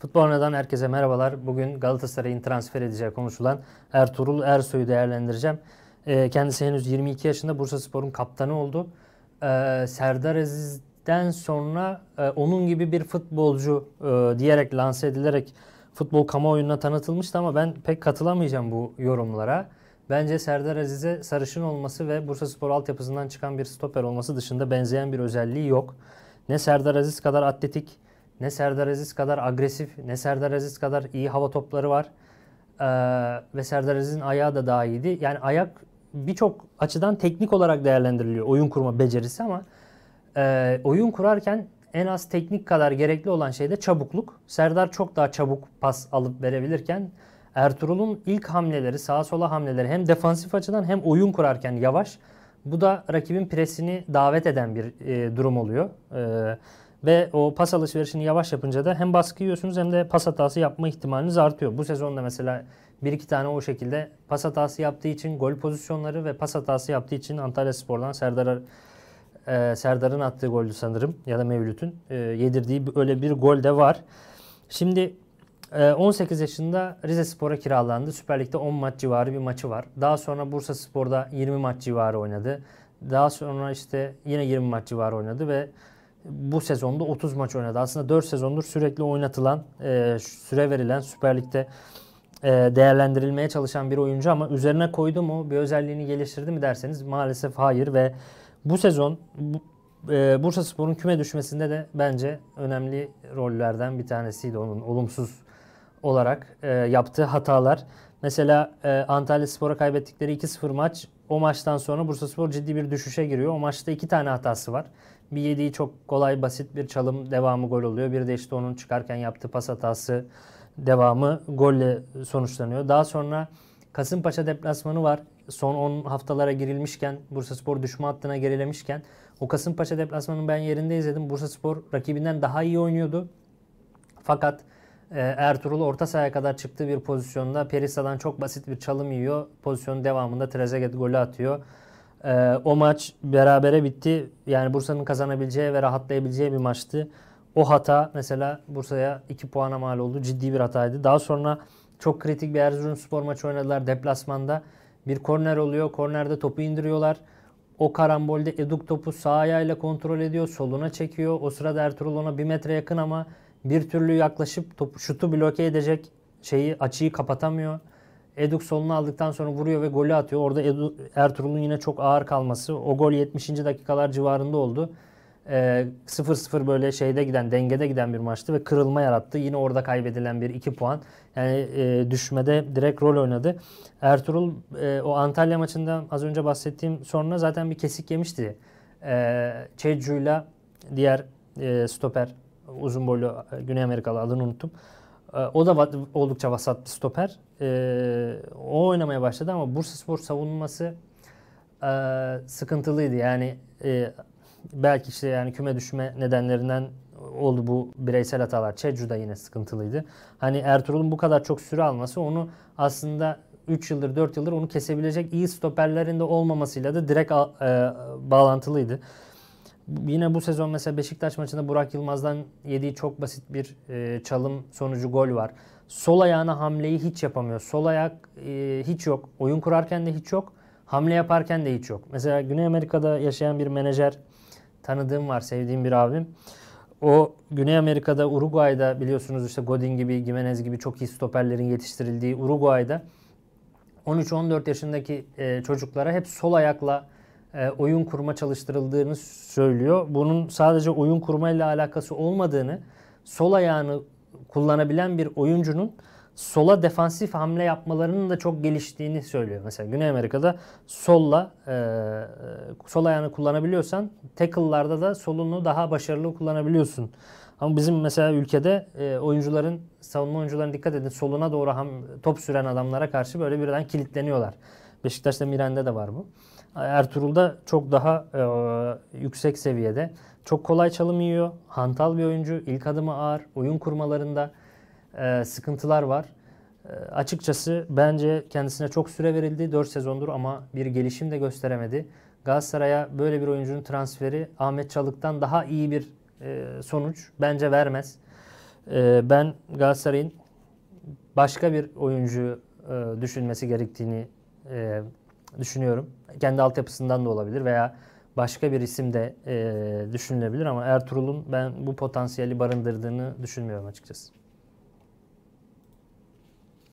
Futbol neden herkese merhabalar. Bugün Galatasaray'ın transfer edeceği konuşulan Ertuğrul Ersoy'u değerlendireceğim. Ee, kendisi henüz 22 yaşında Bursa Spor'un kaptanı oldu. Ee, Serdar Aziz'den sonra e, onun gibi bir futbolcu e, diyerek lanse edilerek futbol kamuoyuna tanıtılmıştı ama ben pek katılamayacağım bu yorumlara. Bence Serdar Aziz'e sarışın olması ve Bursa Spor altyapısından çıkan bir stoper olması dışında benzeyen bir özelliği yok. Ne Serdar Aziz kadar atletik ne Serdar Aziz kadar agresif, ne Serdar Aziz kadar iyi hava topları var. Ee, ve Serdar Aziz'in ayağı da daha iyiydi. Yani ayak birçok açıdan teknik olarak değerlendiriliyor oyun kurma becerisi ama e, oyun kurarken en az teknik kadar gerekli olan şey de çabukluk. Serdar çok daha çabuk pas alıp verebilirken Ertuğrul'un ilk hamleleri, sağa sola hamleleri hem defansif açıdan hem oyun kurarken yavaş. Bu da rakibin presini davet eden bir e, durum oluyor. E, ve o pas alışverişini yavaş yapınca da hem baskı yiyorsunuz hem de pas hatası yapma ihtimaliniz artıyor. Bu sezonda mesela bir iki tane o şekilde pas hatası yaptığı için gol pozisyonları ve pas hatası yaptığı için Antalya Spor'dan Serdar e, Serdar'ın attığı goldü sanırım ya da Mevlüt'ün e, yedirdiği öyle bir gol de var. Şimdi 18 e, yaşında Rize Spor'a kiralandı. Süper Lig'de 10 maç civarı bir maçı var. Daha sonra Bursa Spor'da 20 maç civarı oynadı. Daha sonra işte yine 20 maç civarı oynadı ve bu sezonda 30 maç oynadı. Aslında 4 sezondur sürekli oynatılan, e, süre verilen Süper Lig'de e, değerlendirilmeye çalışan bir oyuncu ama üzerine koydu mu, bir özelliğini geliştirdi mi derseniz maalesef hayır ve bu sezon bu, e, Bursa Spor'un küme düşmesinde de bence önemli rollerden bir tanesiydi onun olumsuz olarak e, yaptığı hatalar. Mesela e, Antalya Spor'a kaybettikleri 2-0 maç o maçtan sonra Bursaspor ciddi bir düşüşe giriyor. O maçta iki tane hatası var. Bir yediği çok kolay basit bir çalım devamı gol oluyor. Bir de işte onun çıkarken yaptığı pas hatası devamı golle sonuçlanıyor. Daha sonra Kasımpaşa deplasmanı var. Son 10 haftalara girilmişken Bursaspor düşme hattına gerilemişken o Kasımpaşa deplasmanını ben yerinde izledim. Bursaspor rakibinden daha iyi oynuyordu. Fakat ee, Ertuğrul orta sahaya kadar çıktığı bir pozisyonda Perisa'dan çok basit bir çalım yiyor. Pozisyonun devamında Trezeguet golü atıyor. Ee, o maç berabere bitti. Yani Bursa'nın kazanabileceği ve rahatlayabileceği bir maçtı. O hata mesela Bursa'ya 2 puana mal oldu. Ciddi bir hataydı. Daha sonra çok kritik bir Erzurumspor maçı oynadılar deplasmanda. Bir korner oluyor. Kornerde topu indiriyorlar. O karambolde Eduk topu sağ ayağıyla kontrol ediyor. Soluna çekiyor. O sırada Ertuğrul ona bir metre yakın ama bir türlü yaklaşıp top, şutu bloke edecek şeyi açıyı kapatamıyor. Eduk soluna aldıktan sonra vuruyor ve golü atıyor. Orada Edu, Ertuğrul'un yine çok ağır kalması. O gol 70. dakikalar civarında oldu. Ee, 0-0 böyle şeyde giden, dengede giden bir maçtı ve kırılma yarattı. Yine orada kaybedilen bir 2 puan. Yani e, düşmede direkt rol oynadı. Ertuğrul e, o Antalya maçında az önce bahsettiğim sonra zaten bir kesik yemişti. E, ee, Çecu'yla diğer e, stoper uzun boylu e, Güney Amerikalı adını unuttum. E, o da oldukça vasat bir stoper. E, o oynamaya başladı ama Bursaspor savunması sıkıntılıydı. Yani belki işte yani küme düşme nedenlerinden oldu bu bireysel hatalar. Çecu da yine sıkıntılıydı. Hani Ertuğrul'un bu kadar çok süre alması onu aslında 3 yıldır 4 yıldır onu kesebilecek iyi stoperlerin de olmamasıyla da direkt a- bağlantılıydı. Yine bu sezon mesela Beşiktaş maçında Burak Yılmaz'dan yediği çok basit bir e, çalım sonucu gol var. Sol ayağına hamleyi hiç yapamıyor. Sol ayak e, hiç yok. Oyun kurarken de hiç yok. Hamle yaparken de hiç yok. Mesela Güney Amerika'da yaşayan bir menajer tanıdığım var, sevdiğim bir abim. O Güney Amerika'da Uruguay'da biliyorsunuz işte Godin gibi, Gimenez gibi çok iyi stoperlerin yetiştirildiği Uruguay'da 13-14 yaşındaki e, çocuklara hep sol ayakla e, oyun kurma çalıştırıldığını söylüyor. Bunun sadece oyun kurmayla alakası olmadığını, sol ayağını kullanabilen bir oyuncunun sola defansif hamle yapmalarının da çok geliştiğini söylüyor. Mesela Güney Amerika'da solla e, sol ayağını kullanabiliyorsan tackle'larda da solunu daha başarılı kullanabiliyorsun. Ama bizim mesela ülkede e, oyuncuların savunma oyuncularına dikkat edin soluna doğru ham, top süren adamlara karşı böyle birden kilitleniyorlar. Beşiktaş'ta Miren'de de var bu. Ertuğrul da çok daha e, yüksek seviyede. Çok kolay çalım yiyor. Hantal bir oyuncu. İlk adımı ağır. Oyun kurmalarında e, sıkıntılar var. E, açıkçası bence kendisine çok süre verildi. 4 sezondur ama bir gelişim de gösteremedi. Galatasaray'a böyle bir oyuncunun transferi Ahmet Çalık'tan daha iyi bir e, sonuç bence vermez. E, ben Galatasaray'ın başka bir oyuncu e, düşünmesi gerektiğini e, düşünüyorum. Kendi altyapısından da olabilir veya başka bir isim de e, düşünülebilir ama Ertuğrul'un ben bu potansiyeli barındırdığını düşünmüyorum açıkçası.